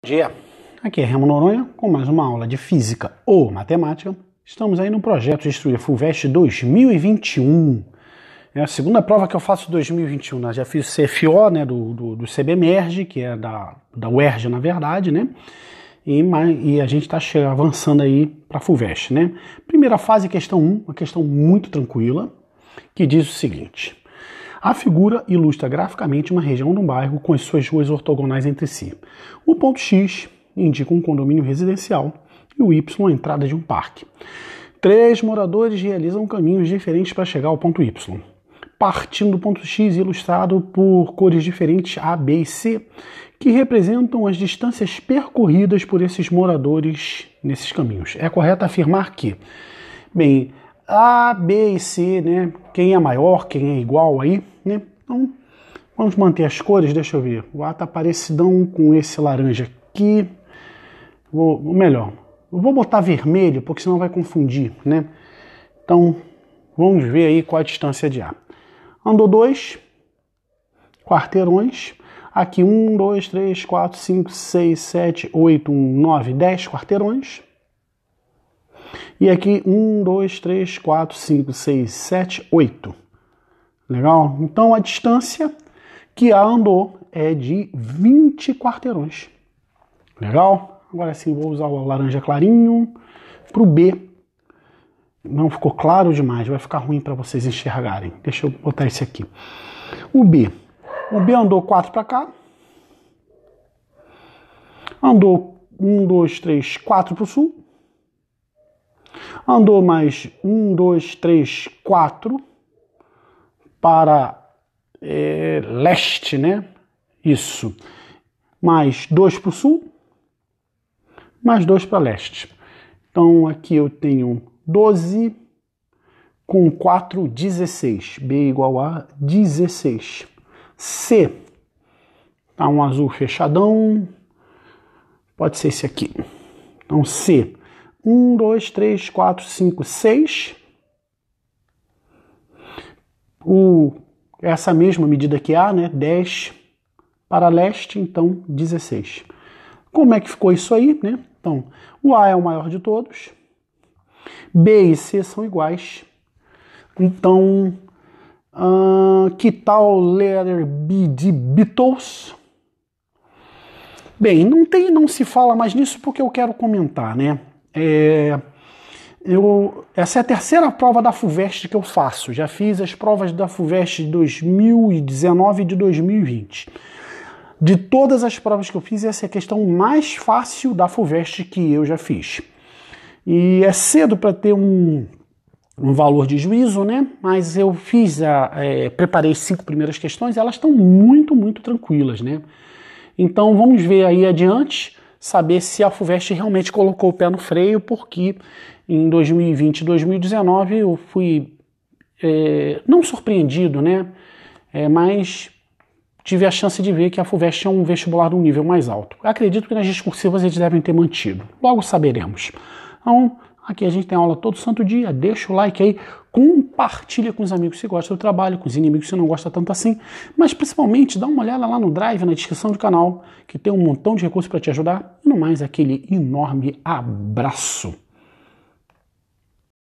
Bom dia, aqui é Remo Noronha com mais uma aula de Física ou Matemática. Estamos aí no projeto de Estudia Fulvest 2021. É a segunda prova que eu faço 2021. Né? Já fiz o CFO né, do, do, do CBMERG, que é da, da UERJ, na verdade, né? E, e a gente está avançando aí para a Fuvest né? Primeira fase, questão 1, uma questão muito tranquila, que diz o seguinte. A figura ilustra graficamente uma região de um bairro com as suas ruas ortogonais entre si. O ponto X indica um condomínio residencial e o Y a entrada de um parque. Três moradores realizam caminhos diferentes para chegar ao ponto Y. Partindo do ponto X, ilustrado por cores diferentes A, B e C, que representam as distâncias percorridas por esses moradores nesses caminhos. É correto afirmar que, bem, a, B e C, né? Quem é maior, quem é igual aí, né? Então, vamos manter as cores, deixa eu ver. O A tá parecidão com esse laranja aqui. Vou, melhor, eu vou botar vermelho, porque senão vai confundir, né? Então, vamos ver aí qual a distância de A. Andou dois quarteirões. Aqui um, dois, três, quatro, cinco, seis, sete, oito, um, nove, dez quarteirões. E aqui 1, 2, 3, 4, 5, 6, 7, 8. Legal? Então a distância que A andou é de 20 quarteirões. Legal? Agora sim, vou usar o laranja clarinho para o B. Não ficou claro demais, vai ficar ruim para vocês enxergarem. Deixa eu botar esse aqui. O B. O B andou 4 para cá. Andou 1, 2, 3, 4 para o sul. Andou mais um, dois, três, quatro para é, leste, né? Isso. Mais dois para o sul, mais dois para leste. Então aqui eu tenho 12 com 4, 16. B igual a 16. C. Tá um azul fechadão. Pode ser esse aqui. Então C 1, 2, 3, 4, 5, 6. O, essa mesma medida que A, né? 10 para leste, então 16. Como é que ficou isso aí, né? Então, o A é o maior de todos, B e C são iguais. Então, uh, que tal letter B de Beatles? Bem, não tem, não se fala mais nisso porque eu quero comentar, né? É, eu, essa é a terceira prova da FUVEST que eu faço. Já fiz as provas da FUVEST de 2019 e de 2020. De todas as provas que eu fiz, essa é a questão mais fácil da FUVEST que eu já fiz. E é cedo para ter um, um valor de juízo, né? Mas eu fiz a. É, preparei as cinco primeiras questões, elas estão muito, muito tranquilas, né? Então vamos ver aí adiante saber se a FUVEST realmente colocou o pé no freio, porque em 2020 e 2019 eu fui é, não surpreendido, né? É, mas tive a chance de ver que a FUVEST é um vestibular de um nível mais alto. Acredito que nas discursivas eles devem ter mantido. Logo saberemos. Então, aqui a gente tem aula todo santo dia. Deixa o like aí compartilha com os amigos que gostam do trabalho, com os inimigos que não gosta tanto assim, mas principalmente dá uma olhada lá no Drive, na descrição do canal, que tem um montão de recursos para te ajudar. E no mais, aquele enorme abraço.